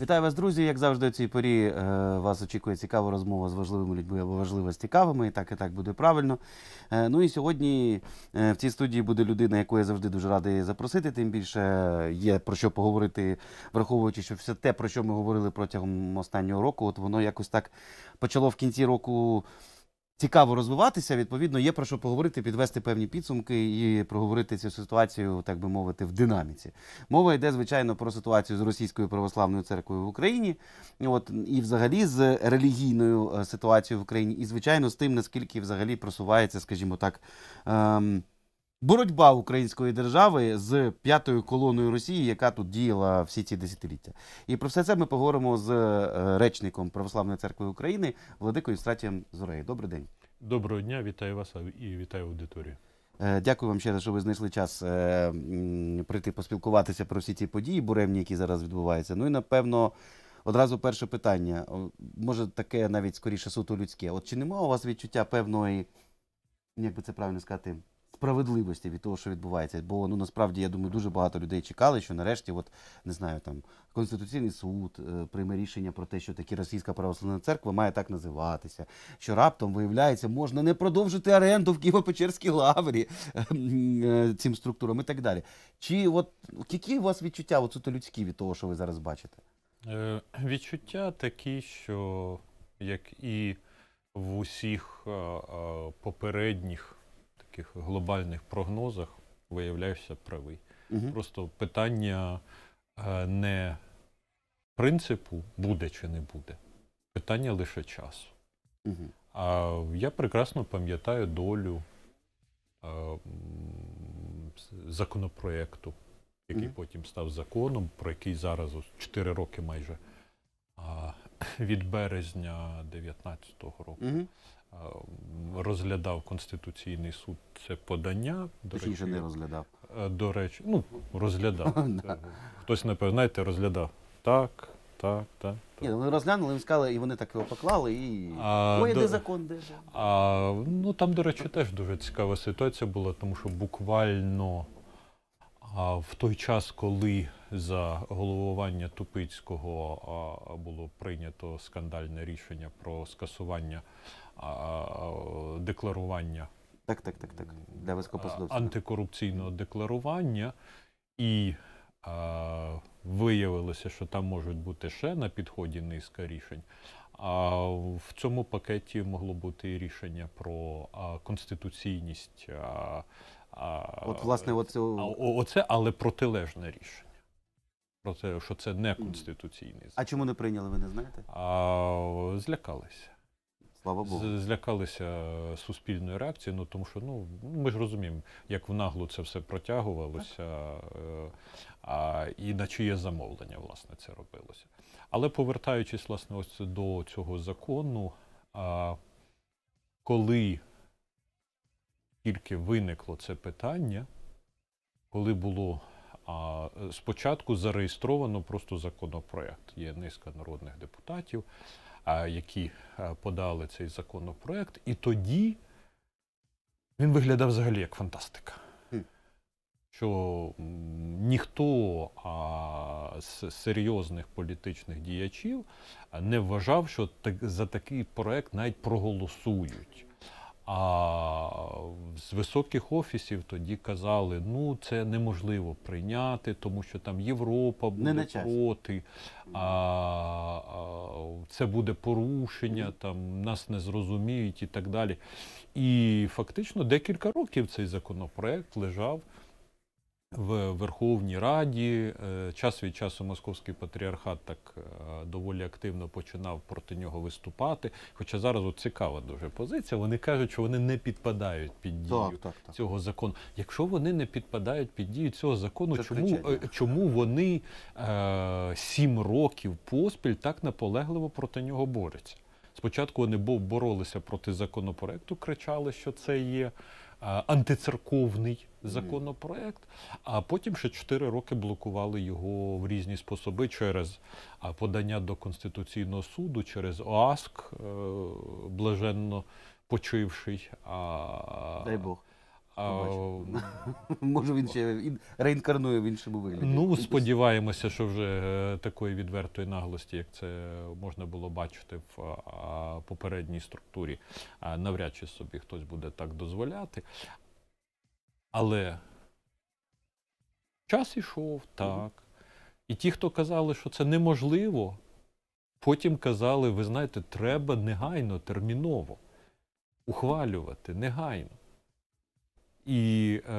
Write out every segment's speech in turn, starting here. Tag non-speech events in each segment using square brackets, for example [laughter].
Вітаю вас, друзі! Як завжди, у цій порі е, вас очікує цікава розмова з важливими людьми або важлива з цікавими, і так і так буде правильно. Е, ну і сьогодні е, в цій студії буде людина, яку я завжди дуже радий запросити. Тим більше є про що поговорити, враховуючи, що все те, про що ми говорили протягом останнього року, от воно якось так почало в кінці року цікаво розвиватися. Відповідно, є про що поговорити, підвести певні підсумки і проговорити цю ситуацію, так би мовити, в динаміці. Мова йде звичайно про ситуацію з російською православною церквою в Україні, от і взагалі з релігійною е, ситуацією в Україні, і звичайно з тим, наскільки взагалі просувається, скажімо так. Ем, боротьба української держави з п'ятою колоною Росії, яка тут діяла всі ці десятиліття. І про все це ми поговоримо з е, речником Православної церкви України Владикою Стратієм Зореєю. Добрий день. Доброго дня, вітаю вас і вітаю аудиторію. Е, дякую вам ще раз, що ви знайшли час е, прийти поспілкуватися про всі ці події, буремні, які зараз відбуваються. Ну і напевно, одразу перше питання, може таке навіть скоріше суто людське. От чи нема у вас відчуття певної, як би це правильно сказати, справедливості від того, що відбувається. Бо ну насправді я думаю, дуже багато людей чекали, що нарешті, от не знаю, там конституційний суд е, прийме рішення про те, що такі російська православна церква має так називатися. Що раптом виявляється, можна не продовжити оренду в Києво-Печерській лаврі е, е, цим структурам і так далі. Чи от які у вас відчуття от суто людські від того, що ви зараз бачите? Е, відчуття такі, що як і в усіх е, попередніх таких глобальних прогнозах виявляєшся правий. Угу. Просто питання е, не принципу, буде чи не буде, питання лише часу. Угу. А я прекрасно пам'ятаю долю а, е, законопроекту, який угу. потім став законом, про який зараз 4 роки майже а, від березня 2019 року. Угу. Розглядав Конституційний суд це подання. До Точніше, не розглядав. Е, до речі, ну розглядав. [laughs] Е, хтось, напевно, знаєте, розглядав. Так, так, так. Ні, ну, вони розглянули, їм сказали, і вони так його поклали, і а, ой, до... де закон, де А, Ну там, до речі, теж дуже цікава ситуація була, тому що буквально а, в той час, коли за головування Тупицького було прийнято скандальне рішення про скасування декларування так, так, так, так. Для високопосадовців. антикорупційного декларування, і виявилося, що там можуть бути ще на підході низка рішень. А в цьому пакеті могло бути і рішення про конституційність. А, От власне, оце... оце, але протилежне рішення про те, що це не конституційний А чому не прийняли, ви не знаєте? А злякалися. Слава Богу. Злякалися суспільної реакції, ну тому що ну ми ж розуміємо, як в наглу це все протягувалося, е, а, і на чиє замовлення власне це робилося. Але повертаючись власне ось до цього закону, а, коли тільки виникло це питання, коли було Е, спочатку зареєстровано просто законопроект. Є низка народних депутатів, які е, подали цей законопроект, і тоді він виглядав взагалі як фантастика. Що ніхто а, з серйозних політичних діячів не вважав, що так, за такий проект навіть проголосують. А з високих офісів тоді казали, ну це неможливо прийняти, тому що там Європа буде проти, а, а це буде порушення, там нас не зрозуміють і так далі. І фактично декілька років цей законопроект лежав в Верховній Раді. Е, час від часу Московський патріархат так е, доволі активно починав проти нього виступати. Хоча зараз от цікава дуже позиція. Вони кажуть, що вони не підпадають під дію так, так, так. цього закону. Якщо вони не підпадають під дію цього закону, Це чому е, чому вони е, сім років поспіль так наполегливо проти нього борються? Спочатку вони боролися проти законопроекту, кричали, що це є. Е, антицерковний законопроект. А потім ще 4 роки блокували його в різні способи через подання до Конституційного суду, через ОАСК е, блаженно почивший. Дай Бог. Може він ще реінкарнує в іншому вигляді. Ну сподіваємося, що вже е, такої відвертої наглості, як це можна було бачити в попередній структурі, навряд чи собі хтось буде так дозволяти. Але час ішов так. І ті, хто казали, що це неможливо, потім казали: ви знаєте, треба негайно, терміново ухвалювати негайно. І, е,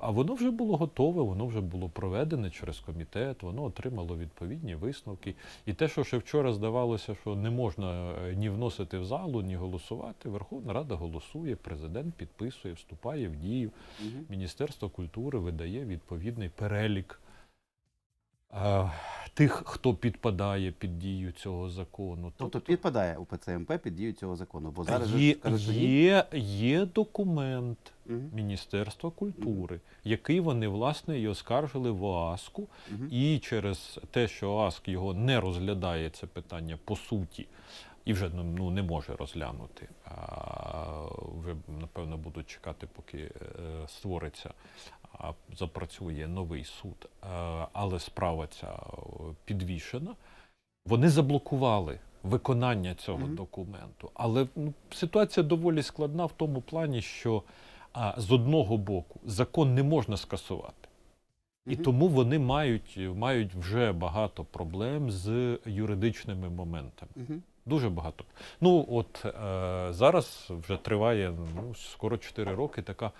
А воно вже було готове, воно вже було проведене через комітет, воно отримало відповідні висновки. І те, що ще вчора здавалося, що не можна е, ні вносити в залу, ні голосувати, Верховна Рада голосує, президент підписує, вступає в дію. Міністерство культури видає відповідний перелік тих, хто підпадає під дію цього закону. Тобто, тобто підпадає у ПЦМП під дію цього закону. Бо зараз є, кажуть, є, є документ Угу. Міністерства культури, який вони власне і оскаржили в ОАСку. Мгм. і через те, що ОАСК його не розглядає це питання по суті, і вже ну, ну не може розглянути. А, вже, напевно, будуть чекати, поки е, створиться запрацює новий суд, е, але справа ця е, підвішена. Вони заблокували виконання цього mm -hmm. документу. Але ну, ситуація доволі складна в тому плані, що а, з одного боку закон не можна скасувати, mm -hmm. і тому вони мають мають вже багато проблем з юридичними моментами. Mm -hmm. Дуже багато. Ну от е, зараз вже триває ну, скоро 4 роки така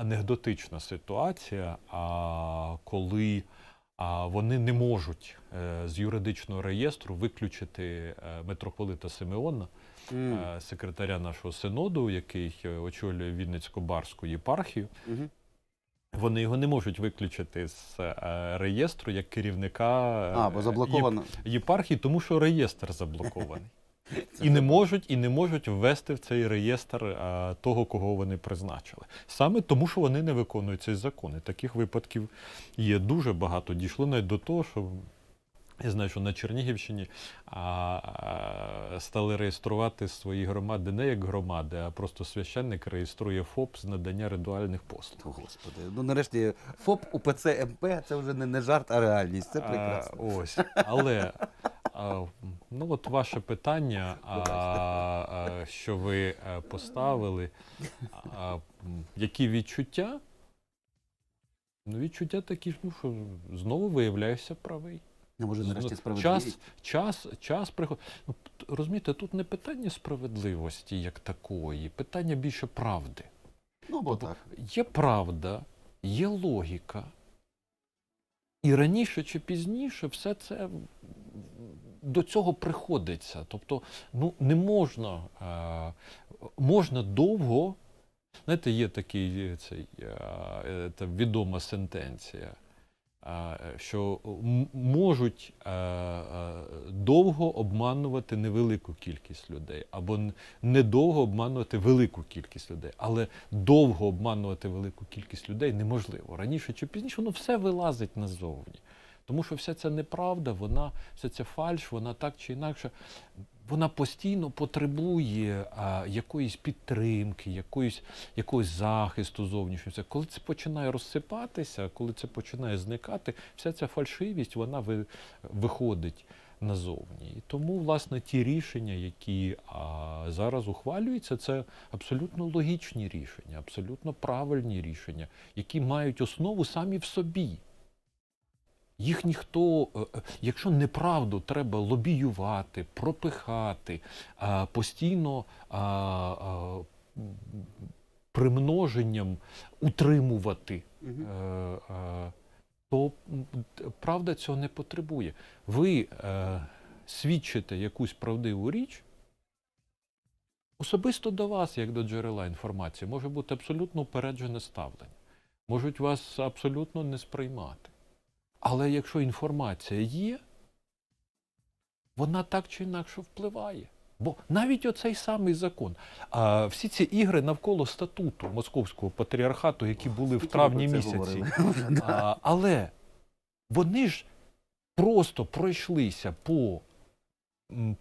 анекдотична ситуація, а коли вони не можуть е, з юридичного реєстру виключити е, митрополита Симеона, mm. секретаря нашого синоду, який очолює Вінницько-Барську єпархію. Mm -hmm. Вони його не можуть виключити з реєстру як керівника а, бо єпархії, тому що реєстр заблокований. І не можуть і не можуть ввести в цей реєстр а, того, кого вони призначили. Саме тому, що вони не виконують цей закон. І Таких випадків є дуже багато. Дійшло навіть до того, що я знаю, що на Чернігівщині а, а, стали реєструвати свої громади не як громади, а просто священник реєструє ФОП з надання ритуальних послуг. Господи, ну нарешті ФОП УПЦ МП це вже не, не жарт, а реальність. Це прекрасно. А, ось. Але ну, от ваше питання, а, що ви е, поставили, а, які відчуття? Ну, відчуття такі, ну що знову виявляюся правий. Ну, може, ну, нарешті справедливість? Час, час, час приход... Ну, Розумієте, тут не питання справедливості як такої, питання більше правди. Ну, бо тобто так. Є правда, є логіка. І раніше чи пізніше все це до цього приходиться. Тобто, ну не можна, е, можна довго. Знаєте, є такий цей, це е, відома сентенція, е, що можуть довго обманувати невелику кількість людей, або недовго обманувати велику кількість людей, але довго обманувати велику кількість людей неможливо. Раніше чи пізніше воно ну, все вилазить назовні. Тому що вся ця неправда, вона вся ця фальш, вона так чи інакше, вона постійно потребує а, якоїсь підтримки, якоїсь, якогось захисту зовнішнього. Коли це починає розсипатися, коли це починає зникати, вся ця фальшивість вона ви, виходить назовні. І тому, власне, ті рішення, які а, зараз ухвалюються, це абсолютно логічні рішення, абсолютно правильні рішення, які мають основу самі в собі. Їх ніхто, е, е, якщо неправду треба лобіювати, пропихати, постійно примноженням утримувати, е, то правда цього не потребує. Ви свідчите якусь правдиву річ. Особисто до вас, як до джерела інформації, може бути абсолютно упереджене ставлення, можуть вас абсолютно не сприймати. Але якщо інформація є, вона так чи інакше впливає. Бо навіть оцей самий закон, а всі ці ігри навколо статуту московського патріархату, які були в травні місяці, а, але вони ж просто пройшлися по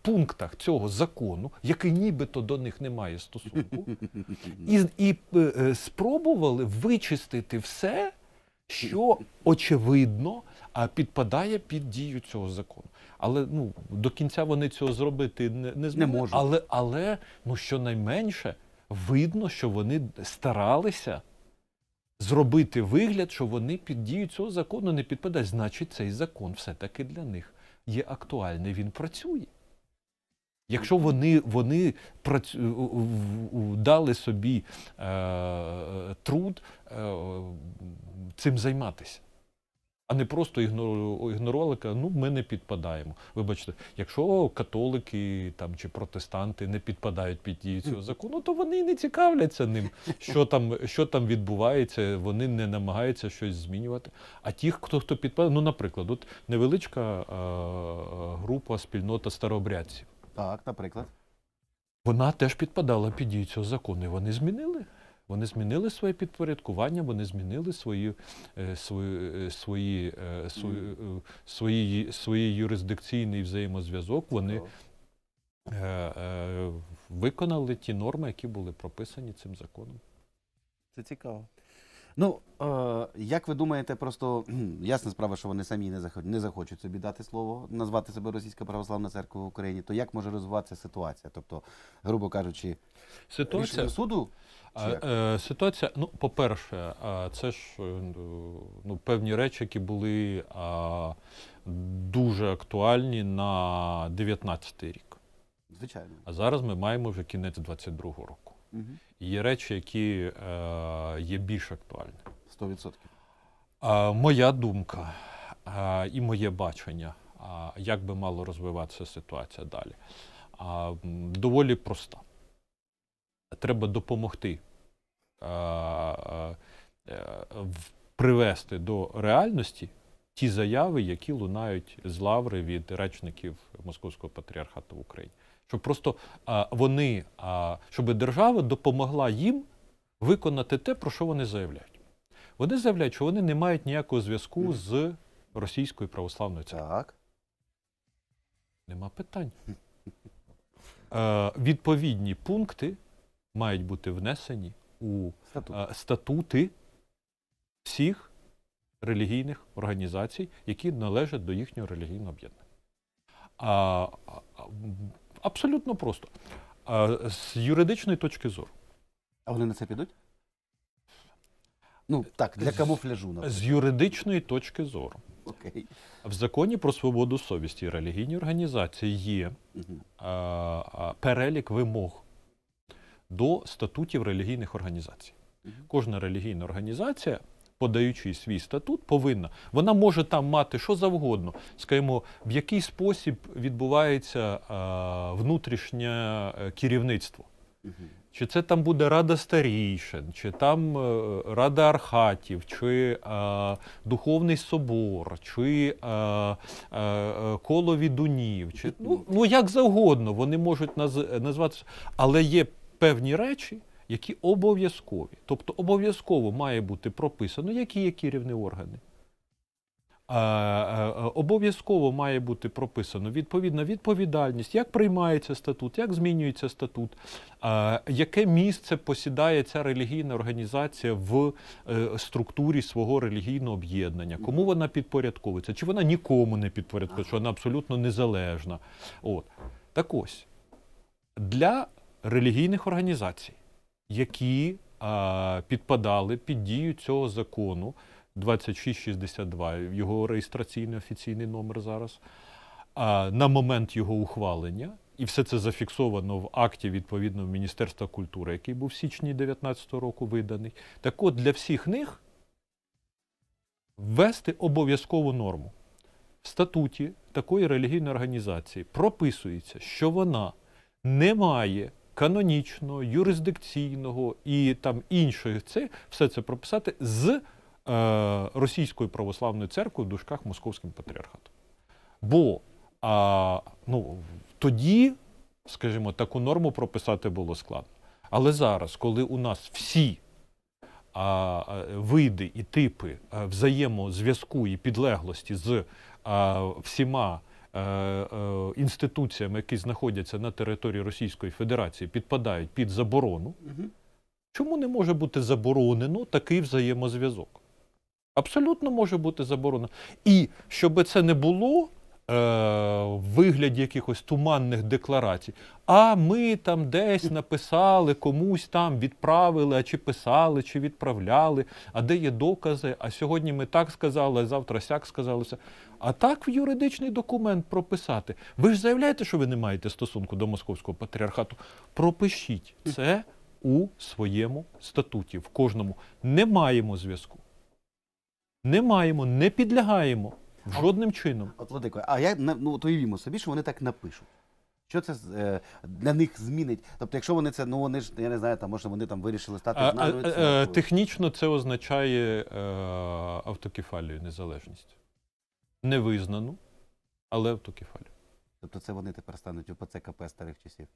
пунктах цього закону, який нібито до них не має стосунку, [laughs] і, і е, е, спробували вичистити все що очевидно підпадає під дію цього закону. Але ну до кінця вони цього зробити не не, змогли. не можуть. Але але ну щонайменше видно, що вони старалися зробити вигляд, що вони під дію цього закону не підпадають. Значить, цей закон все-таки для них є актуальний. Він працює. Якщо вони вони дали собі е, труд е, цим займатися, а не просто ігнорували, ну ми не підпадаємо. Вибачте, якщо католики там чи протестанти не підпадають під дію цього закону, то вони не цікавляться ним, що там що там відбувається, вони не намагаються щось змінювати. А ті, хто хто підпадає, ну наприклад, от невеличка е, група спільнота старообрядців. Так, наприклад. Вона теж підпадала під дію цього закону. І вони змінили. Вони змінили своє підпорядкування, вони змінили свої е, свої, е, свої, е, свої, свої, свої юрисдикційний взаємозв'язок. Вони виконали ті норми, які були прописані цим законом. Це цікаво. Ну, е, як ви думаєте, просто ясна справа, що вони самі не захочуть, не захочуть собі дати слово, назвати себе Російська Православна Церква в Україні, то як може розвиватися ситуація? Тобто, грубо кажучи, ситуація суду? Е, ситуація, ну, по-перше, це ж е, ну, певні речі, які були дуже актуальні на 19-й рік. Звичайно. А зараз ми маємо вже кінець 22-го року. Угу є речі, які е, є більш актуальні. відсотків Моя думка і моє бачення, як би мало розвиватися ситуація далі, доволі проста. Треба допомогти е, привести до реальності ті заяви, які лунають з лаври від речників Московського патріархату в Україні щоб просто а, вони, а, щоб держава допомогла їм виконати те, про що вони заявляють. Вони заявляють, що вони не мають ніякого зв'язку з російською православною церквою. Так. Нема питань. [laughs] Е, Відповідні пункти мають бути внесені у е, Статут. е, статути всіх релігійних організацій, які належать до їхнього релігійного об'єднання. А, а, Абсолютно просто. А, З юридичної точки зору. А вони на це підуть? Ну, так, для камуфляжу. наприклад. З юридичної точки зору. Окей. В законі про свободу совісті і релігійні організації є а, а, перелік вимог до статутів релігійних організацій. Кожна релігійна організація подаючи свій статут, повинна вона може там мати що завгодно, скажімо, в який спосіб відбувається внутрішнє е, керівництво. Чи це там буде рада Старішин, чи там е, рада архатів, чи е, духовний собор, чи е, е, коло відунів, чи ну, ну як завгодно вони можуть наз, назватися, але є певні речі які обов'язкові. Тобто обов'язково має бути прописано, які є керівні органи. Е, е, обов'язково має бути прописано відповідна відповідальність, як приймається статут, як змінюється статут, яке місце посідає ця релігійна організація в е, структурі свого релігійного об'єднання, кому вона підпорядковується, чи вона нікому не підпорядковується, що вона абсолютно незалежна. От. Так ось для релігійних організацій які а, підпадали під дію цього закону 2662, його реєстраційний офіційний номер зараз, а, на момент його ухвалення. І все це зафіксовано в акті відповідного Міністерства культури, який був в січні 2019 року виданий. Так от для всіх них ввести обов'язкову норму. В статуті такої релігійної організації прописується, що вона не має канонічного, юрисдикційного і там іншої це все це прописати з е, Російською православною церквою в дужках Московським патріархатом. Бо а, ну, тоді, скажімо, таку норму прописати було складно. Але зараз, коли у нас всі а, е, види і типи е, взаємозв'язку і підлеглості з а, всіма Е, е, інституціями, які знаходяться на території Російської Федерації, підпадають під заборону, чому не може бути заборонено такий взаємозв'язок? Абсолютно може бути заборонено. І щоб це не було. Е, в вигляді якихось туманних декларацій. А ми там десь написали, комусь там відправили, а чи писали, чи відправляли, а де є докази. А сьогодні ми так сказали, а завтра сяк сказалося. А так в юридичний документ прописати. Ви ж заявляєте, що ви не маєте стосунку до московського патріархату. Пропишіть це у своєму статуті. В кожному не маємо зв'язку. Не маємо, не підлягаємо жодним чином. От Владико, а я ну, от уявімо собі, що вони так напишуть. Що це е, для них змінить? Тобто, якщо вони це, ну вони ж я не знаю, там може вони там вирішили стати а, знаю, а, це, а, Технічно це означає е, автокефалію, незалежність невизнану, але автокефалію. Тобто це вони тепер стануть УПЦ-КП старих часів.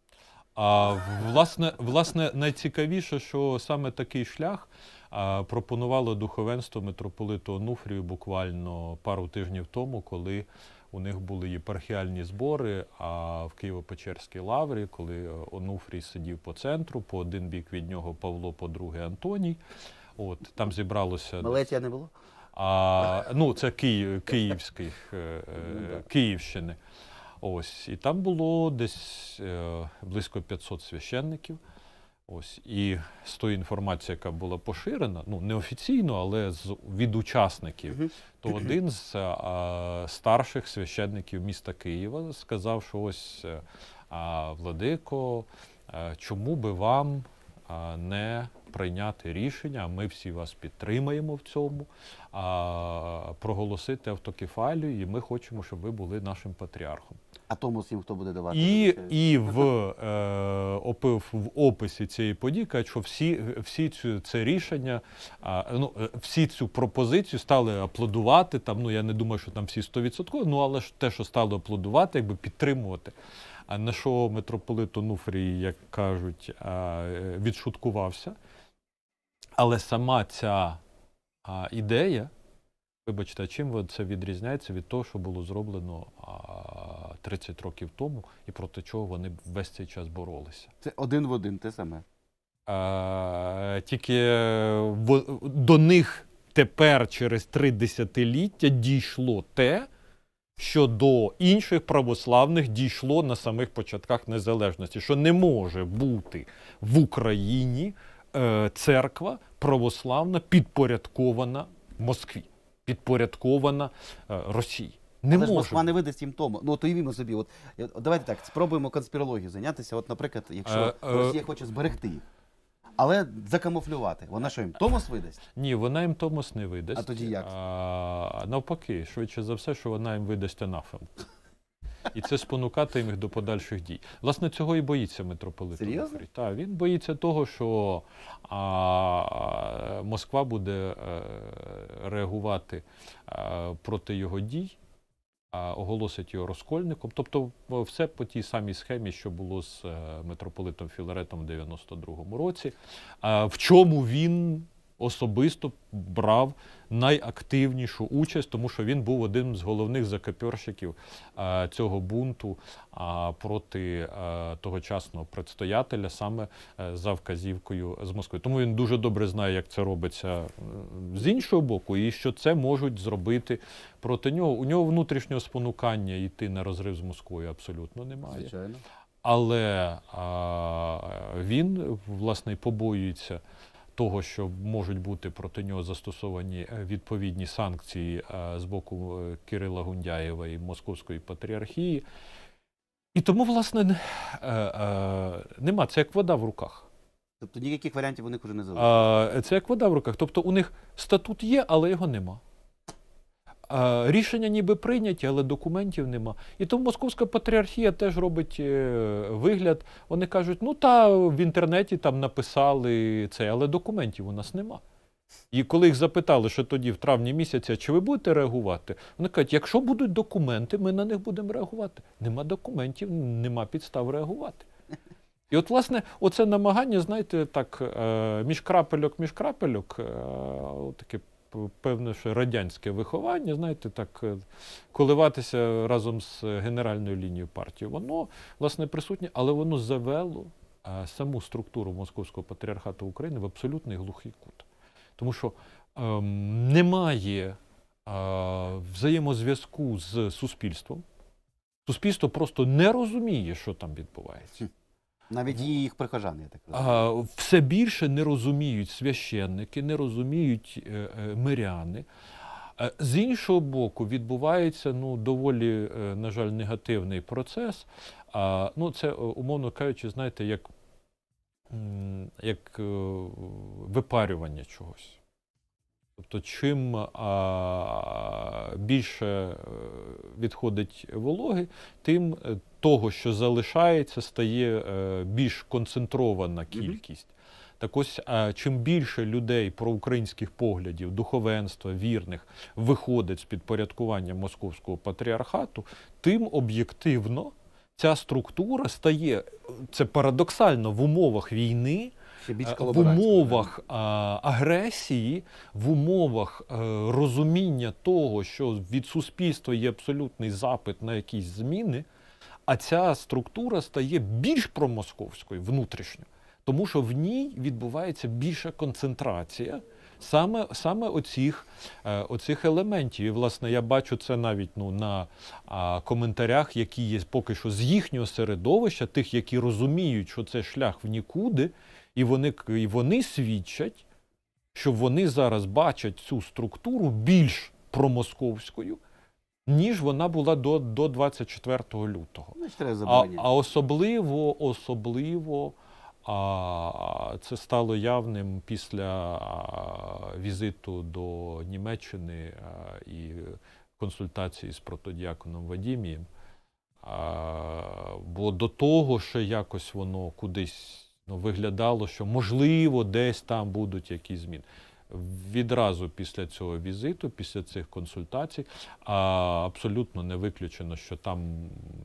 А власне, власне, найцікавіше, що саме такий шлях а, пропонувало духовенство митрополиту Онуфрію буквально пару тижнів тому, коли у них були єпархіальні збори. А в Києво-Печерській лаврі, коли е, Онуфрій сидів по центру, по один бік від нього Павло, по друге Антоній. От там зібралося. Малетія не було? А, Ну, це Київ, Київських е, е, ну, Київщини. Ось, і там було десь е, близько 500 священників. Ось, і з тої інформації, яка була поширена, ну неофіційно, але з від учасників, то один з а, старших священників міста Києва сказав, що ось а, Владико, а, чому би вам а, не прийняти рішення? Ми всі вас підтримаємо в цьому а, проголосити автокефалію, і ми хочемо, щоб ви були нашим патріархом. А тому їм хто буде давати і і в е, опив в описі цієї події кажуть, що всі всі цю це рішення, а, ну е, всі цю пропозицію стали аплодувати. Там ну я не думаю, що там всі 100%, ну але ж те, що стали аплодувати, якби підтримувати. А на що митрополит Онуфрій, як кажуть, е, відшуткувався. Але сама ця а ідея, вибачте, чим це відрізняється від того, що було зроблено 30 років тому, і проти чого вони весь цей час боролися? Це один в один, те саме. А, Тільки е, до них тепер через три десятиліття дійшло те, що до інших православних дійшло на самих початках незалежності, що не може бути в Україні е, церква православна підпорядкована Москві, підпорядкована е, Росії. Не Але ж Москва не видасть їм тому. Ну то й вімо собі. От е, давайте так спробуємо конспірологію зайнятися. От, наприклад, якщо е, е, Росія хоче зберегти їх, але закамуфлювати, вона що їм Томос видасть? Ні, вона їм Томос не видасть. А тоді як? А, навпаки, швидше за все, що вона їм видасть анафем і це спонукати їх до подальших дій. Власне, цього і боїться митрополит. Серйозно? Так, він боїться того, що а, Москва буде е, реагувати е, проти його дій. а Оголосить його розкольником, тобто все по тій самій схемі, що було з е, митрополитом Філаретом в 92-му році. В чому він особисто брав найактивнішу участь, тому що він був одним з головних закапьорщиків а, е, цього бунту а, проти а, е, тогочасного предстоятеля, саме е, за вказівкою з Москви. Тому він дуже добре знає, як це робиться з іншого боку, і що це можуть зробити проти нього. У нього внутрішнього спонукання йти на розрив з Москвою абсолютно немає. Звичайно. Але а, він власне побоюється того, що можуть бути проти нього застосовані е, відповідні санкції е, з боку е, Кирила Гундяєва і Московської патріархії. І тому, власне, нема. Це як вода в руках. Тобто ніяких варіантів у них вже не залишилося? Це як вода в руках. Тобто у них статут є, але його нема. Рішення ніби прийняті, але документів нема. І тому московська патріархія теж робить е, вигляд. Вони кажуть, ну та в інтернеті там написали це, але документів у нас нема. І коли їх запитали, що тоді в травні місяці, чи ви будете реагувати, вони кажуть, якщо будуть документи, ми на них будемо реагувати. Нема документів, нема підстав реагувати. І от, власне, оце намагання, знаєте, так, е, між крапельок, між крапельок, е, таке певне, що радянське виховання, знаєте, так е, коливатися разом з генеральною лінією партії. Воно власне присутнє, але воно завело е, саму структуру Московського патріархату України в абсолютний глухий кут. Тому що ем, немає е, взаємозв'язку з суспільством. Суспільство просто не розуміє, що там відбувається. Навіть її їх прихожани, я так розумію. все більше не розуміють священники, не розуміють е, е, миряни. Е, з іншого боку, відбувається ну доволі, на жаль, негативний процес. ну, це умовно кажучи, знаєте, як як випарювання чогось. Тобто, чим більше відходить вологи, тим того, що залишається, стає е, більш концентрована кількість. Так ось, е, чим більше людей проукраїнських поглядів, духовенства, вірних виходить з підпорядкування московського патріархату, тим об'єктивно ця структура стає е, це парадоксально в умовах війни. В умовах агресії, в умовах розуміння того, що від суспільства є абсолютний запит на якісь зміни, а ця структура стає більш промосковською внутрішньо, тому що в ній відбувається більша концентрація саме саме оцих е, оцих елементів. І власне я бачу це навіть ну, на коментарях, які є поки що з їхнього середовища, тих, які розуміють, що це шлях в нікуди, і вони, і вони свідчать, що вони зараз бачать цю структуру більш промосковською ніж вона була до до 24 лютого. А, а особливо, особливо а, це стало явним після а, візиту до Німеччини а, і консультації з протодіаконом Вадімієм. А, Бо до того, що якось воно кудись ну, виглядало, що можливо десь там будуть якісь зміни відразу після цього візиту, після цих консультацій, а абсолютно не виключено, що там,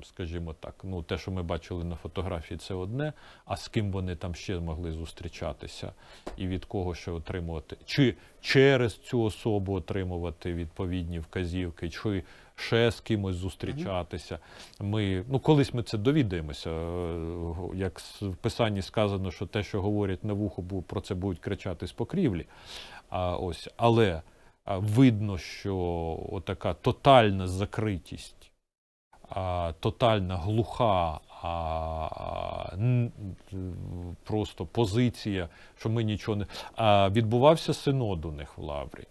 скажімо так, ну те, що ми бачили на фотографії, це одне. А з ким вони там ще могли зустрічатися, і від кого ще отримувати, чи через цю особу отримувати відповідні вказівки, чи ще з кимось зустрічатися. Ми ну колись ми це довідаємося. Е, як в писанні сказано, що те, що говорять на вухо, про це будуть кричати з покрівлі. А, ось, Але видно, що така тотальна закритість, а, тотальна глуха а, просто позиція, що ми нічого не А, відбувався синод у них в Лаврі.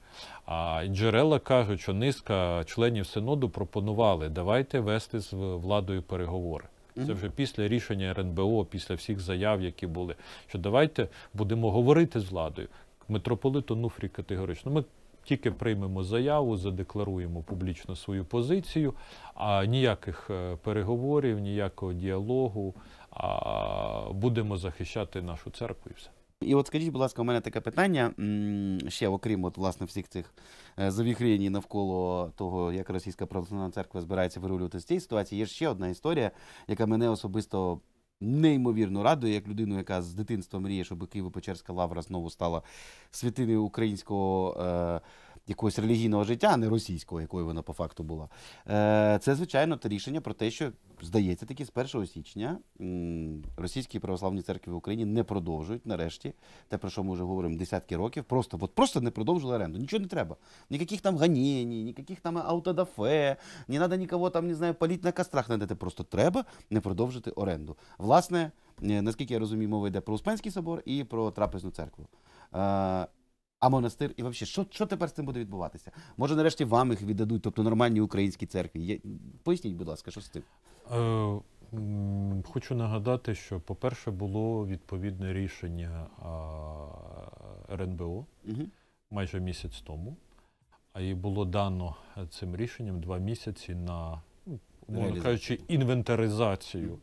А джерела кажуть, що низка членів синоду пропонували давайте вести з владою переговори. Це вже після рішення РНБО, після всіх заяв, які були, що давайте будемо говорити з владою. Митрополит Нуфрі категорично. Ми тільки приймемо заяву, задекларуємо публічно свою позицію, а ніяких е, переговорів, ніякого діалогу. А будемо захищати нашу церкву і все. І от скажіть, будь ласка, у мене таке питання ще окрім от, власне всіх цих е, завіхріній навколо того, як російська православна церква збирається вирулювати з цієї ситуації. Є ще одна історія, яка мене особисто неймовірно радує, як людину, яка з дитинства мріє, щоб Києво-Печерська лавра знову стала святиною українського. Е, якогось релігійного життя, а не російського, якою вона по факту була. Е, це, звичайно, те рішення про те, що здається, таки з 1 січня російські православні церкви в Україні не продовжують нарешті те, про що ми вже говоримо десятки років, просто от просто не продовжили оренду. Нічого не треба. Ніяких там ганєній, ніяких там аутодафе, ні треба нікого там не знаю, паліть на кастрах надати. Просто треба не продовжити оренду. Власне, е, наскільки я розумію, мова йде про Успенський собор і про трапезну церкву. Е, а монастир, і взагалі, що що тепер з цим буде відбуватися? Може, нарешті вам їх віддадуть, тобто нормальні українські церкві. Є... Поясніть, будь ласка, що з цим? Е, хочу нагадати, що, по-перше, було відповідне рішення РНБО угу. майже місяць тому, а і було дано цим рішенням два місяці на ну, умовно кажучи, інвентаризацію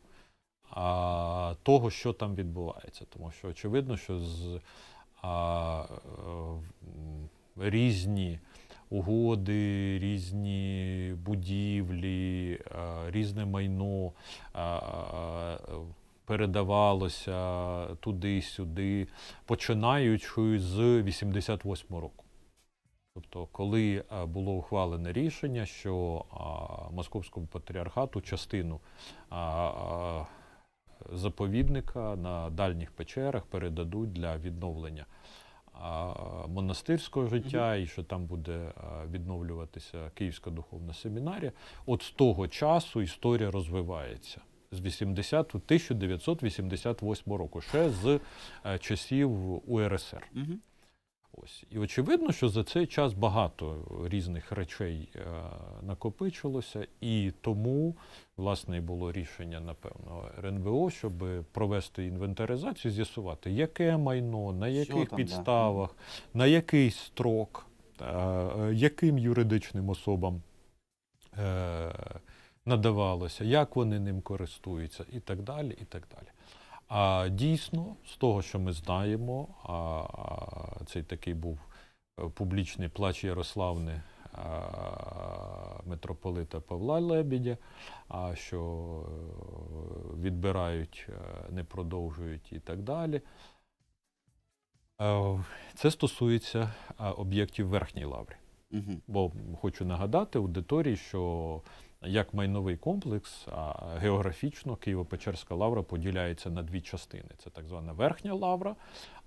а, того, що там відбувається. Тому що очевидно, що з Е, різні угоди, різні будівлі, е, різне майно е, передавалося туди-сюди, починаючи з 88-го року. Тобто, коли було ухвалене рішення, що московському патріархату частину заповідника на дальніх печерах передадуть для відновлення монастирського життя, і що там буде відновлюватися Київська духовна семінарія. От з того часу історія розвивається. З 80 1988 року, ще з е, часів УРСР. Угу. Ось і очевидно, що за цей час багато різних речей е, накопичилося, і тому власне було рішення напевно РНБО, щоб провести інвентаризацію, з'ясувати, яке майно, на яких там, підставах, да? на який строк, е, яким юридичним особам. Е, Надавалося, як вони ним користуються, і так далі, і так далі. А дійсно, з того, що ми знаємо, а, цей такий був е, публічний плач Ярославни митрополита Павла Лебідя, а що е, відбирають, е, не продовжують і так далі. Це стосується об'єктів Верхній Лаври. Угу. Бо хочу нагадати аудиторії, що як майновий комплекс, а географічно Києво-Печерська лавра поділяється на дві частини: це так звана верхня лавра,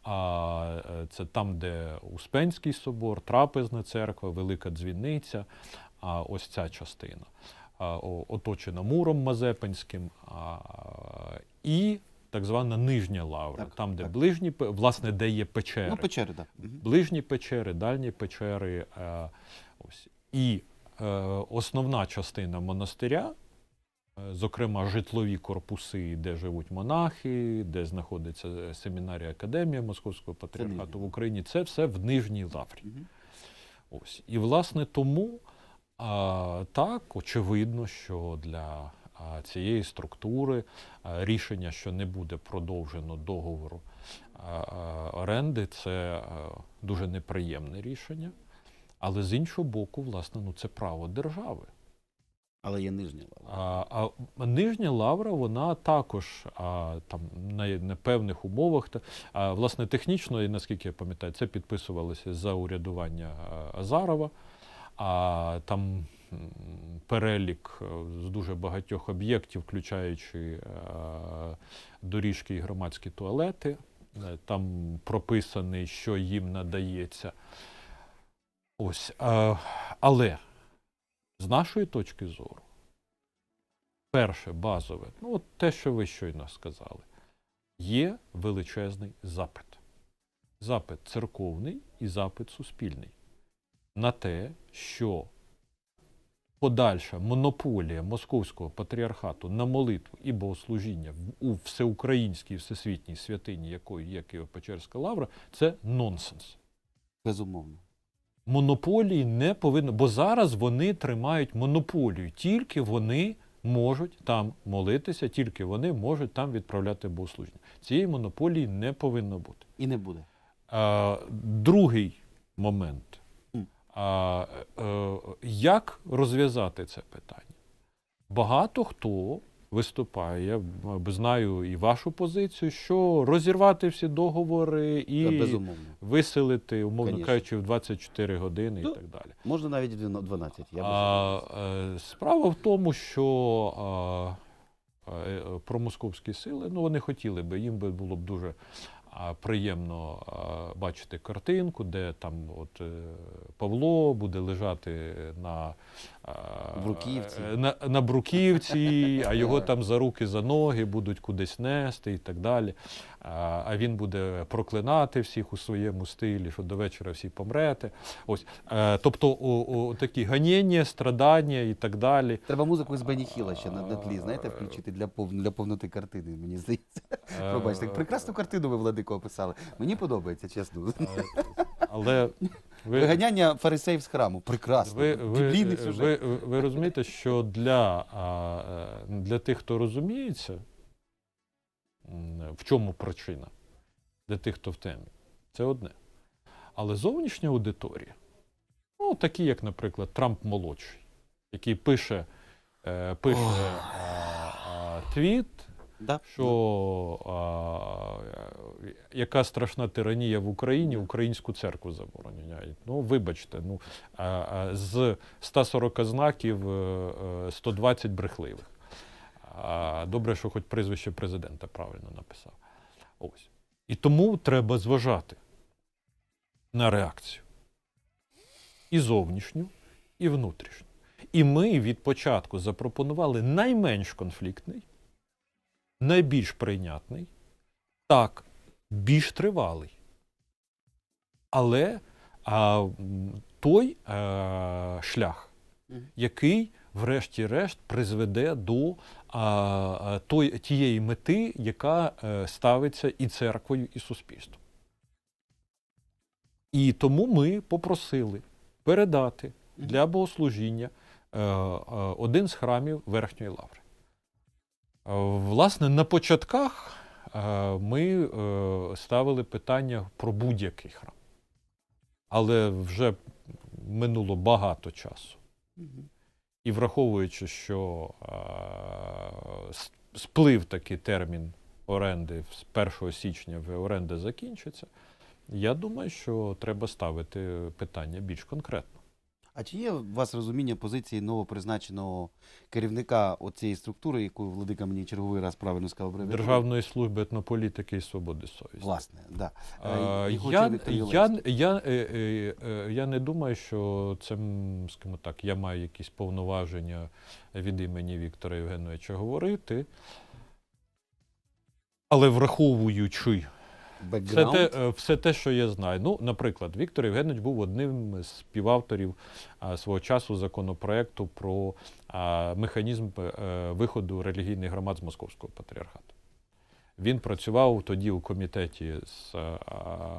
а е, це там, де Успенський собор, трапезна церква, велика дзвіниця. А ось ця частина оточена муром Мазепинським і так звана нижня лавра, так, там, де так. ближні власне, де є печери. Ну, печери, так. Ближні печери, дальні печери. Е, ось і. Е, основна частина монастиря, е, зокрема житлові корпуси, де живуть монахи, де знаходиться е, семінарія академія Московського патріархату в Україні, це все в Нижній Лаврі. Ось. І, власне, тому а, так, очевидно, що для цієї структури рішення, що не буде продовжено договору оренди, це дуже неприємне рішення. Але з іншого боку, власне, ну це право держави. Але є нижня лавра. А а нижня лавра, вона також а, там на, на певних умовах. Та, а, Власне, технічно, і наскільки я пам'ятаю, це підписувалося за урядування Азарова. А там перелік е, з дуже багатьох об'єктів, включаючи а, е, доріжки і громадські туалети. Е, там прописаний, що їм надається. Ось, а, Але з нашої точки зору, перше базове, ну от те, що ви щойно сказали, є величезний запит. Запит церковний і запит суспільний на те, що подальша монополія московського патріархату на молитву і богослужіння у всеукраїнській і всесвітній святині, якою є Києво-Печерська лавра, це нонсенс. Безумовно монополії не повинно, бо зараз вони тримають монополію, тільки вони можуть там молитися, тільки вони можуть там відправляти богослужіння. Цієї монополії не повинно бути. І не буде. А, Другий момент. А, е, е, Як розв'язати це питання? Багато хто виступаю. Я знаю і вашу позицію, що розірвати всі договори і виселити, умовно Конечно. кажучи, в 24 години ну, і так далі. Можна навіть в 12. Я а, е, Справа в тому, що а, а, е, промосковські сили, ну вони хотіли би, їм би було б дуже. Приємно бачити картинку, де там от е, Павло буде лежати на Бруківці. Е, на, на Бруківці, а його там за руки, за ноги будуть кудись нести і так далі. А він буде проклинати всіх у своєму стилі, що до вечора всі помрете. Ось. Е, тобто о, о, такі ганіння, страдання і так далі. Треба музику з Бені Хіла ще на, на тлі, знаєте, е, включити для пов... для повноти картини, мені здається. Пробачте, прекрасну картину ви, Владико, описали. Мені подобається, чесно. Але ви- Виганяння фарисеїв з храму. Прекрасно. Ви, ви, Біблійний сюжет. ви, ви розумієте, що для, е, для тих, хто розуміється, в чому причина, для тих, хто в темі, це одне. Але зовнішня аудиторія, ну, такі, як, наприклад, Трамп молодший, який пише, е, пише твіт, да. що а, яка страшна тиранія в Україні, українську церкву забороняють. Ну, вибачте, ну а, з 140 знаків 120 е, е, брехливих. А, добре, що хоч прізвище президента правильно написав. Ось. І тому треба зважати на реакцію. І зовнішню, і внутрішню. І ми від початку запропонували найменш конфліктний найбільш прийнятний, так, більш тривалий. Але а, той а, е, шлях, який, врешті-решт, призведе до а, е, той, тієї мети, яка а, е, ставиться і церквою, і суспільством. І тому ми попросили передати для богослужіння один з храмів Верхньої Лаври. Власне, на початках ми е, ставили питання про будь-який храм. Але вже минуло багато часу. І враховуючи, що сплив такий термін оренди з 1 січня оренда закінчиться, я думаю, що треба ставити питання більш конкретно. А чи є у вас розуміння позиції новопризначеного керівника оцієї структури, яку Владика мені черговий раз правильно сказав бревіатуру? Державної служби етнополітики і свободи совісті? Власне, да. Е, я, я, я, е, е, я не думаю, що це скажімо так, я маю якісь повноваження від імені Віктора Євгеновича говорити, але враховуючи. Все те, е, все те, що я знаю. Ну, наприклад, Віктор Євгенович був одним з співавторів а, свого часу законопроекту про а, механізм а, е, виходу релігійних громад з московського патріархату. Він працював тоді у комітеті з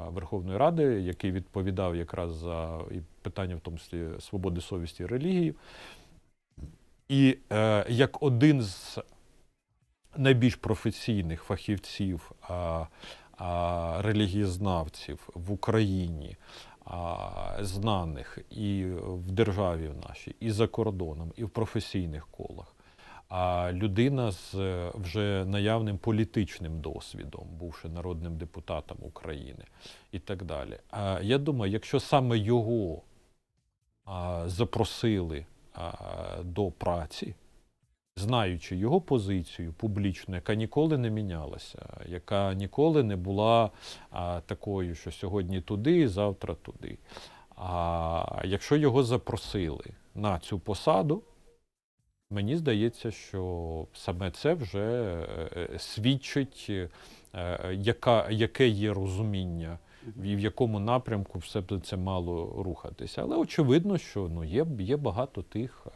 Верховної Ради, який відповідав якраз за і питання в тому числі свободи совісті релігії. І е, як один з найбільш професійних фахівців. Е, релігієзнавців в Україні знаних і в державі в нашій, і за кордоном, і в професійних колах. А людина з е, вже наявним політичним досвідом, бувши народним депутатом України і так далі. А я думаю, якщо саме його запросили до праці знаючи його позицію публічну, яка ніколи не мінялася, яка ніколи не була а, такою, що сьогодні туди, завтра туди. А якщо його запросили на цю посаду, мені здається, що саме це вже е, е, свідчить, е, яка, яке є розуміння і в якому напрямку все б це мало рухатися. Але очевидно, що ну, є є багато тих,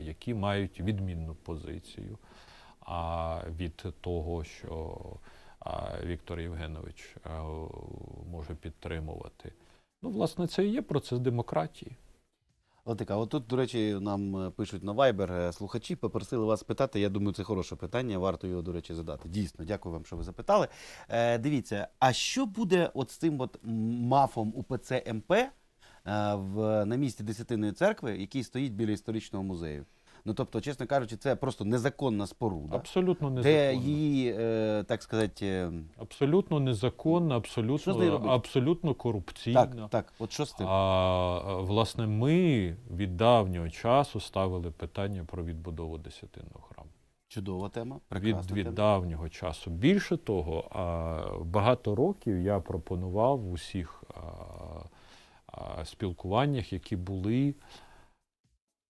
які мають відмінну позицію а, від того, що Віктор Євгенович може підтримувати. Ну, власне, це і є процес демократії. Латика, от тут, до речі, нам е, пишуть на Viber, е, слухачі попросили вас питати. Я думаю, це хороше питання. Варто його, до речі, задати. Дійсно, дякую вам, що ви запитали. Е, Дивіться, а що буде от з цим от мафом УПЦ МП е, в, на місці Десятиної церкви, який стоїть біля історичного музею? Ну тобто, чесно кажучи, це просто незаконна споруда, абсолютно незаконна. де її е, так сказати, е, абсолютно незаконна, абсолютно абсолютно корупційна. Так, так. От що з тим? А власне, ми від давнього часу ставили питання про відбудову десятинного храму. Чудова тема Прекрасна від від тема. давнього часу. Більше того, багато років я пропонував в усіх спілкуваннях, які були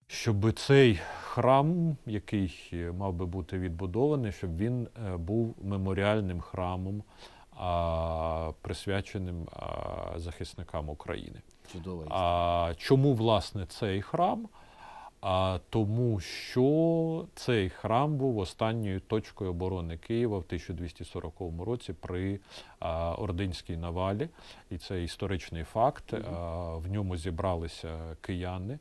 щоб цей храм, який е, мав би бути відбудований, щоб він е, був меморіальним храмом, присвяченим захисникам України. Чудово. А чому власне цей храм? А тому, що цей храм був останньою точкою оборони Києва в 1240 році при а, Ординській Навалі, і це історичний факт. А, в ньому зібралися кияни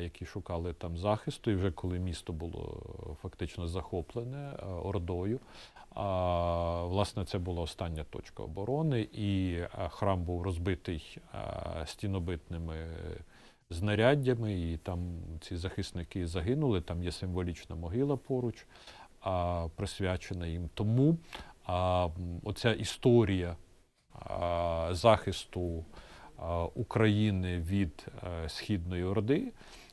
які шукали там захисту, і вже коли місто було е, фактично захоплене е, ордою. А, Власне, це була остання точка оборони, і е, храм був розбитий стінобитними знаряддями, і там ці захисники загинули. Там є символічна могила поруч, а, присвячена їм. Тому а, оця історія а, захисту. Е, України від е, Східної Орди.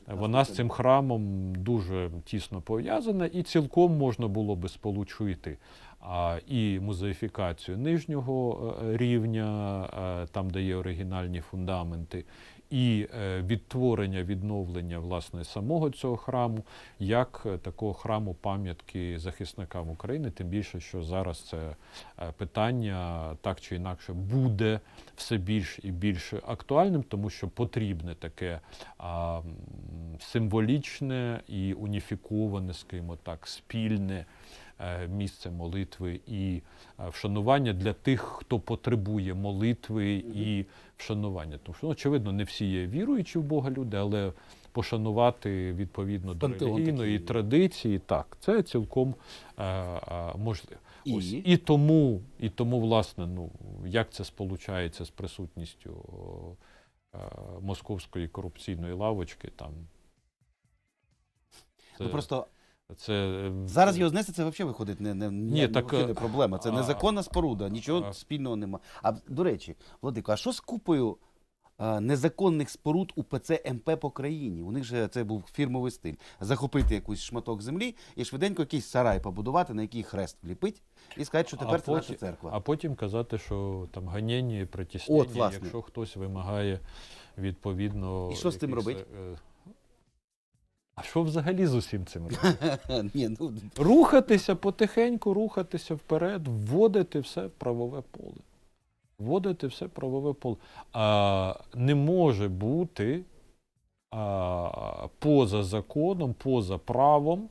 Вона з цим храмом дуже тісно пов'язана, і цілком можна було би сполучити і музеїфікацію нижнього е, рівня, там де є оригінальні фундаменти, і е, відтворення відновлення власне самого цього храму, як е, такого храму пам'ятки захисникам України. Тим більше, що зараз це е, питання так чи інакше буде все більш і більш актуальним, тому що потрібне таке а, символічне і уніфіковане, скажімо так, спільне. Е, місце молитви і е, вшанування для тих, хто потребує молитви і вшанування. Тому що, ну, очевидно, не всі є віруючі в Бога люди, але пошанувати відповідно до релігійної традиції, так, це цілком е, можливо. І? Ось і тому, і тому, власне, ну як це сполучається з присутністю е, московської корупційної лавочки там. Ну, це... Ну просто це е, зараз його знести, це взагалі виходить не не, Ні, не, так, не проблема. Це а... незаконна споруда, нічого а... спільного нема. А до речі, Владико, а що з купою а, незаконних споруд у ПЦ МП по країні? У них же це був фірмовий стиль. Захопити якийсь шматок землі і швиденько якийсь сарай побудувати, на який хрест вліпить, і сказати, що тепер а це потім, наша церква. А потім казати, що там ганені, притіснення, якщо хтось вимагає відповідно. І що з тим робити? Е, а що взагалі з усім цим [laughs] робити? Ну, рухатися потихеньку, рухатися вперед, вводити все правове поле. Вводити все правове поле. А, Не може бути а, поза законом, поза правом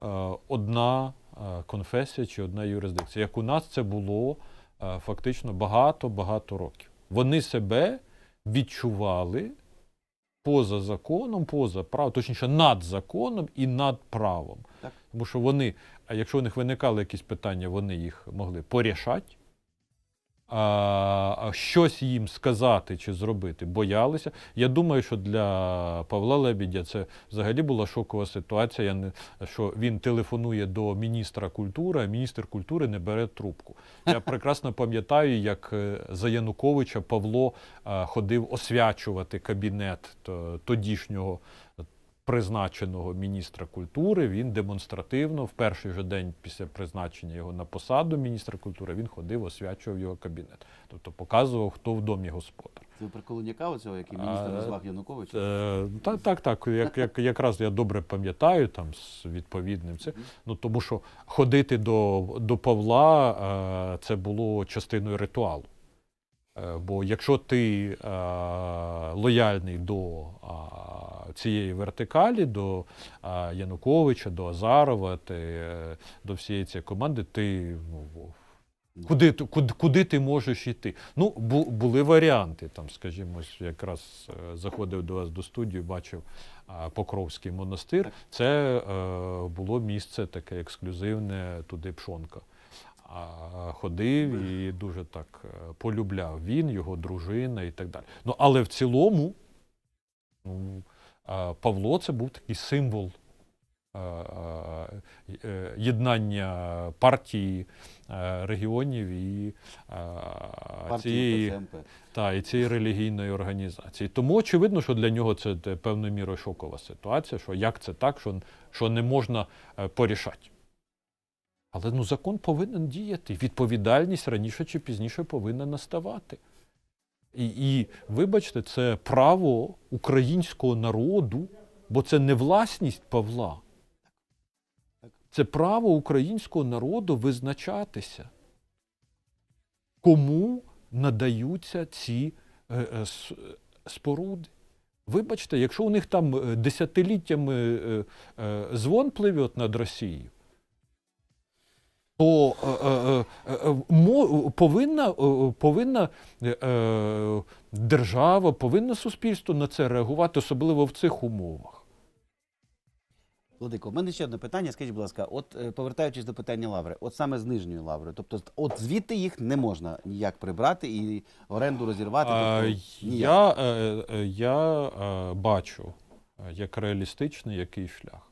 а, одна а, конфесія чи одна юрисдикція. Як у нас це було а, фактично багато-багато років. Вони себе відчували поза законом, поза правом, точніше над законом і над правом. Так. Тому що вони, а якщо у них виникали якісь питання, вони їх могли порішати а, щось їм сказати чи зробити, боялися. Я думаю, що для Павла Лебідя це взагалі була шокова ситуація, Не що він телефонує до міністра культури, а міністр культури не бере трубку. Я [laughs] прекрасно пам'ятаю, як е, за Януковича Павло ходив освячувати кабінет тодішнього призначеного міністра культури, він демонстративно в перший же день після призначення його на посаду міністра культури він ходив, освячував його кабінет, тобто показував, хто в домі господар. Це про Колоняка оцього, який міністр назвав Януковича? Е, так, так, так. Як, як, якраз я добре пам'ятаю там з відповідним це. Ну тому що ходити до, до Павла е, це було частиною ритуалу. Е, бо якщо ти е, лояльний до е, цієї вертикалі, до е, Януковича, до Азарова, ти, е, до всієї цієї команди, ти ну, куди куди, куди ти можеш йти? Ну, бу, були варіанти. Там, скажімо, якраз е, заходив до вас до студії, бачив е, Покровський монастир. Це е, було місце таке ексклюзивне туди пшонка ходив і дуже так е, полюбляв він, його дружина і так далі. Ну, Але в цілому ну, Павло це був такий символ е, єднання партії е, регіонів і цієї та, і цієї релігійної організації. Тому очевидно, що для нього це певною мірою шокова ситуація, що як це так, що, що не можна порішати. Але ну, закон повинен діяти. Відповідальність раніше чи пізніше повинна наставати. І, і вибачте, це право українського народу, бо це не власність Павла. Це право українського народу визначатися, кому надаються ці е, е, споруди. Вибачте, якщо у них там е, десятиліттями е, е, звон пливе над Росією, то е, е, е, повинна повинна держава, повинна суспільство на це реагувати, особливо в цих умовах. Владико, у мене ще одне питання. Скажіть, будь ласка, от повертаючись до питання лаври, от саме з нижньої лаври, тобто, от звідти їх не можна ніяк прибрати і оренду розірвати. Тобто, ніяк. Я, я бачу як реалістичний який шлях.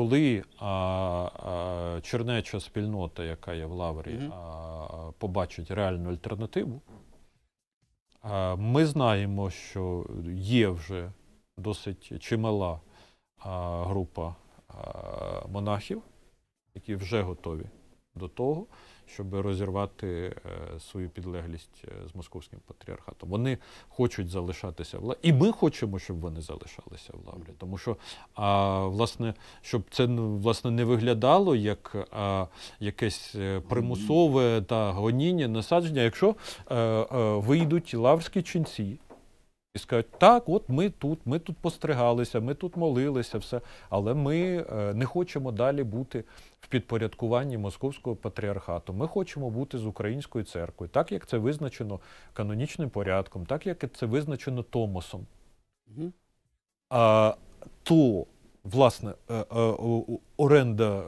Коли а, а, чернеча спільнота, яка є в Лаврі, mm а, побачить реальну альтернативу, а, ми знаємо, що є вже досить чимала а, група а, монахів, які вже готові до того щоб розірвати е, свою підлеглість е, з московським патріархатом. Вони хочуть залишатися в лаві. і ми хочемо, щоб вони залишалися в лаврі. Тому що а, власне, щоб це ну, власне не виглядало як а, якесь е, примусове та гоніння насадження, якщо а, а, вийдуть лаврські ченці. І скажуть, так, от ми тут, ми тут постригалися, ми тут молилися, все, але ми е, не хочемо далі бути в підпорядкуванні московського патріархату. Ми хочемо бути з українською церквою, так як це визначено канонічним порядком, так як це визначено Томосом. Угу. А, То власне е, е, оренда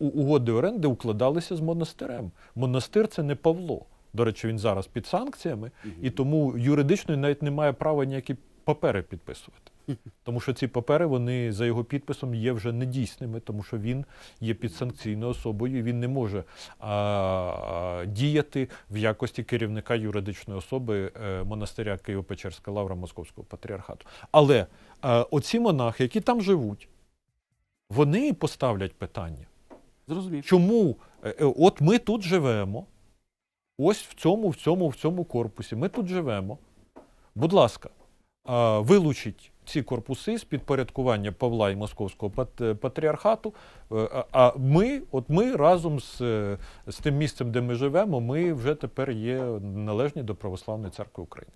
угоди оренди укладалися з монастирем. Монастир це не Павло. До речі, він зараз під санкціями, і тому юридично навіть не має права ніякі папери підписувати. [laughs] Тому що ці папери вони за його підписом є вже недійсними, тому що він є підсанкційною особою, і він не може а, діяти в якості керівника юридичної особи е, монастиря Києво-Печерська лавра Московського патріархату. Але а, е, оці монахи, які там живуть, вони поставлять питання. Зрозуміло. Чому е, от ми тут живемо? ось в цьому, в цьому, в цьому корпусі. Ми тут живемо. Будь ласка, е, вилучіть ці корпуси з підпорядкування Павла і Московського е, патріархату. Е, а ми, от ми разом з, з тим місцем, де ми живемо, ми вже тепер є належні до Православної церкви України.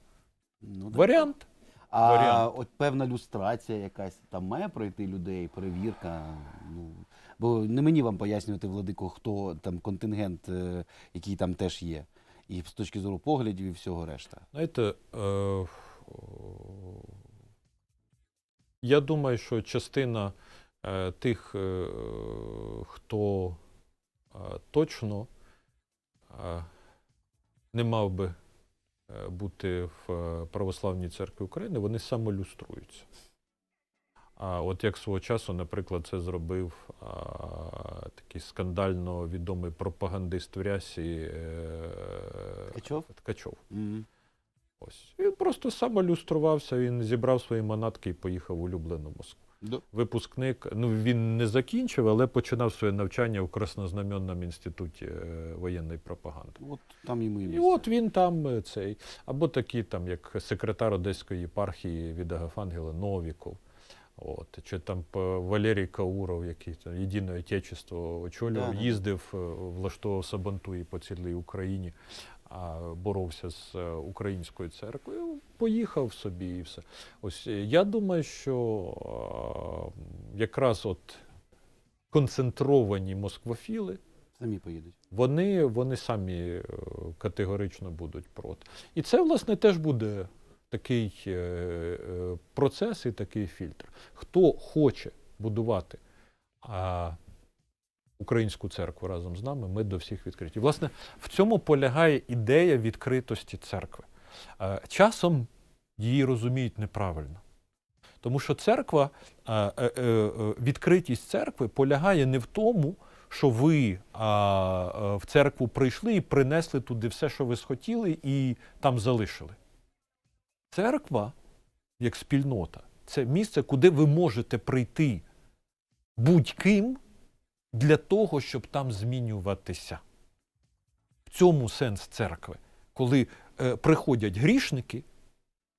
Ну, Варіант. А варіант. от певна люстрація якась там має пройти людей, перевірка. Ну бо не мені вам пояснювати, владико, хто там контингент, який там теж є і з точки зору поглядів, і всього решта. Знаєте, е, я думаю, що частина е, тих, е, хто точно не мав би бути в православній церкві України, вони самолюструються. А от як свого часу, наприклад, це зробив а, такий скандально відомий пропагандист в рясі е, Ткачов. Ткачов. Mm. Ось. Він просто сам самолюструвався, він зібрав свої манатки і поїхав в улюблену Москву. Да. Випускник, ну він не закінчив, але починав своє навчання у Краснознаменному інституті е, воєнної пропаганди. От там і ми І от він там е, цей, або такий, там, як секретар Одеської єпархії від Агафангела Новіков. От чи там е, Валерій Кауров, який там єдине отечество очолював, да, їздив, е, влаштовував сабантуї по цілій Україні, а боровся з е, українською церквою, поїхав собі і все. Ось я думаю, що а, якраз от концентровані москвофіли. Самі поїдуть. Вони вони самі категорично будуть проти. І це, власне, теж буде такий е, е, процес і такий фільтр. Хто хоче будувати українську церкву разом з нами, ми до всіх відкриті. Власне, в цьому полягає ідея відкритості церкви. Е, часом її розуміють неправильно. Тому що церква, відкритість церкви полягає не в тому, що ви в церкву прийшли і принесли туди все, що ви схотіли, і там залишили. Церква, як спільнота, це місце, куди ви можете прийти будь-ким для того, щоб там змінюватися. В цьому сенс церкви, коли е, приходять грішники,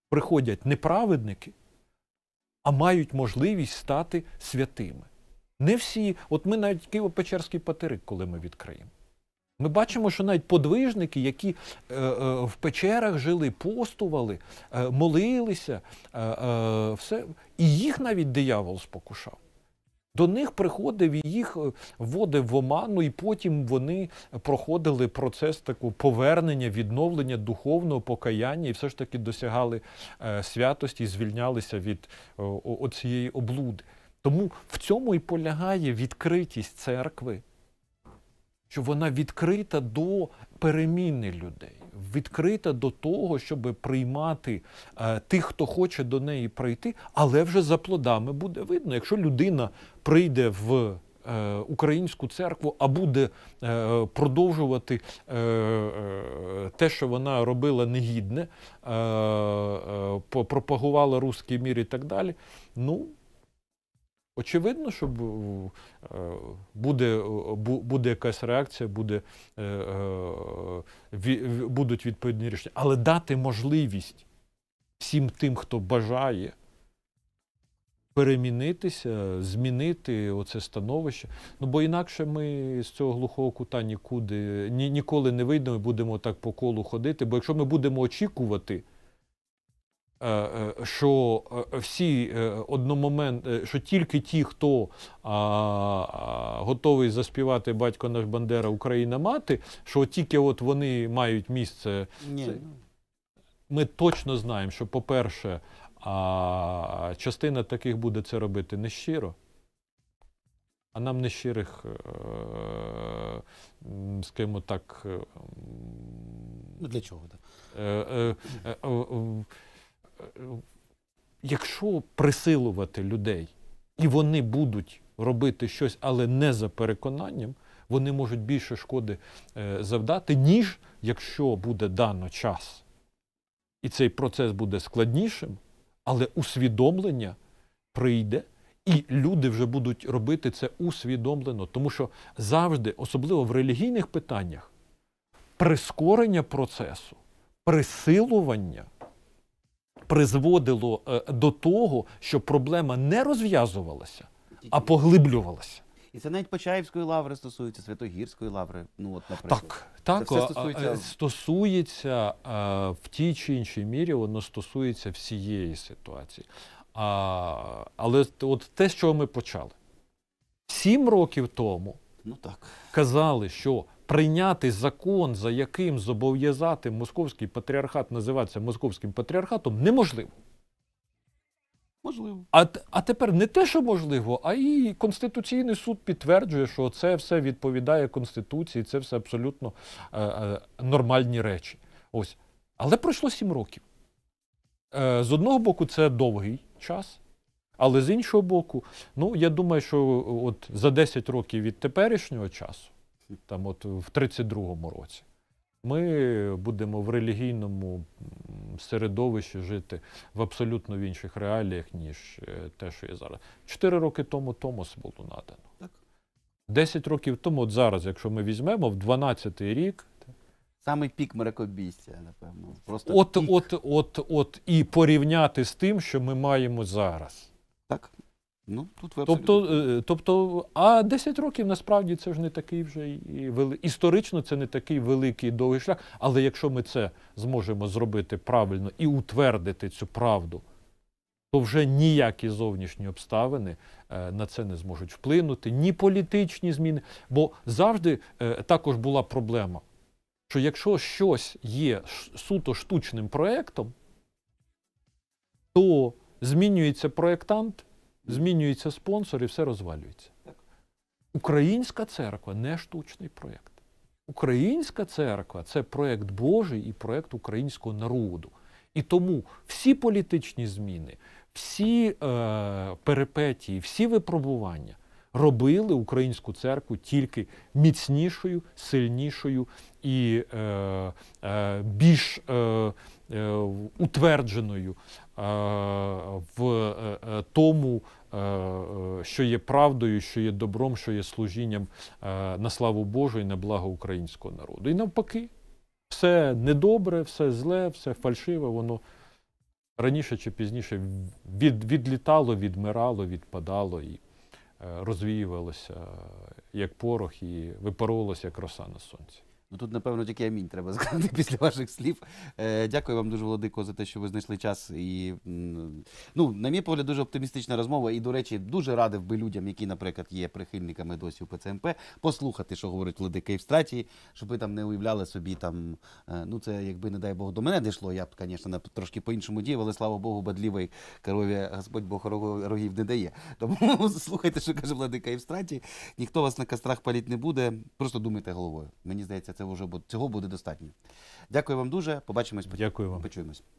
приходять неправедники, а мають можливість стати святими. Не всі, от ми навіть Києво-Печерський патерик, коли ми відкриємо. Ми бачимо, що навіть подвижники, які е, е, в печерах жили, постували, е, молилися, все, і їх навіть диявол спокушав. До них приходив і їх вводив в оману, і потім вони проходили процес такого повернення, відновлення духовного покаяння і все ж таки досягали святості, і звільнялися від цієї облуди. Тому в цьому і полягає відкритість церкви що вона відкрита до переміни людей, відкрита до того, щоб приймати е, тих, хто хоче до неї прийти, але вже за плодами буде видно. Якщо людина прийде в е, українську церкву, а буде е, продовжувати е, е те, що вона робила негідне, е, е, пропагувала русський мір і так далі. ну… Очевидно, що е, буде е, буде якась реакція, буде, е, будуть відповідні рішення, але дати можливість всім тим, хто бажає перемінитися, змінити оце становище. Ну бо інакше ми з цього глухого кута нікуди ні, ніколи не вийдемо і будемо так по колу ходити. Бо якщо ми будемо очікувати. Е, е, що е, всі одномомент, що тільки ті, хто готовий заспівати батько наш Бандера Україна мати, що тільки от вони мають місце. Ні. Ну. Ми точно знаємо, що, по-перше, частина таких буде це робити нещиро. А нам нещирих, скажімо так. Ну, для чого так? якщо присилувати людей, і вони будуть робити щось, але не за переконанням, вони можуть більше шкоди е, завдати, ніж якщо буде дано час. І цей процес буде складнішим, але усвідомлення прийде. І люди вже будуть робити це усвідомлено, тому що завжди, особливо в релігійних питаннях, прискорення процесу, присилування призводило е, до того, що проблема не розв'язувалася, а поглиблювалася. І це навіть Почаївської лаври стосується Святогірської лаври. Ну от наприклад, так так це все стосується стосується в тій чи іншій мірі, воно стосується всієї ситуації. А, Але от те, з чого ми почали сім років тому, ну так казали, що прийняти закон, за яким зобов'язати московський патріархат називатися московським патріархатом, неможливо. Можливо. А а тепер не те, що можливо, а і Конституційний суд підтверджує, що це все відповідає Конституції, це все абсолютно е, е, нормальні речі. Ось. Але пройшло сім років. Е, З одного боку, це довгий час, але з іншого боку, ну я думаю, що от за 10 років від теперішнього часу там от в 32-му році. Ми будемо в релігійному середовищі жити в абсолютно в інших реаліях, ніж е, те, що є зараз. Чотири роки тому Томос було надано. Так. Десять років тому, от зараз, якщо ми візьмемо, в 12-й рік. Саме пік мракобійця, напевно. Просто от, пік. от, от, от, і порівняти з тим, що ми маємо зараз. Ну, тут ви Тобто, е, е, тобто, а 10 років насправді це ж не такий вже і вели... історично це не такий великий довгий шлях. Але якщо ми це зможемо зробити правильно і утвердити цю правду, то вже ніякі зовнішні обставини е, на це не зможуть вплинути, ні політичні зміни. Бо завжди також була проблема, що якщо щось є суто штучним проєктом, то змінюється проєктант змінюється спонсор і все розвалюється. Українська церква не штучний проєкт. Українська церква це проєкт Божий і проєкт українського народу. І тому всі політичні зміни, всі е, перипетії, всі випробування робили українську церкву тільки міцнішою, сильнішою і е, е, більш е, е, утвердженою е, в е, е тому Е, що є правдою, що є добром, що є служінням е, на славу Божу і на благо українського народу. І навпаки, все недобре, все зле, все фальшиве, воно раніше чи пізніше від, відлітало, відмирало, відпадало і е, розвіювалося як порох, і випарувалося як роса на сонці. Ну тут, напевно, тільки амінь треба сказати [laughs] після ваших слів. Е, Дякую вам дуже, Володико, за те, що ви знайшли час. І ну, на мій погляд, дуже оптимістична розмова. І, до речі, дуже радив би людям, які, наприклад, є прихильниками досі у ПЦМП, послухати, що говорить Владика Євстратії, щоб ви там не уявляли собі там. Е, ну, це якби не дай Бог до мене дійшло. Я б, звісно, трошки по-іншому діяв, але слава Богу, бадлівий корові Господь Бог рогів не дає. Тому [laughs] слухайте, що каже Владика Євстратії. Ніхто вас на кастрах паліть не буде. Просто думайте головою. Мені здається це вже буде цього буде достатньо. Дякую вам дуже. Побачимось. Дякую вам. Почуємось.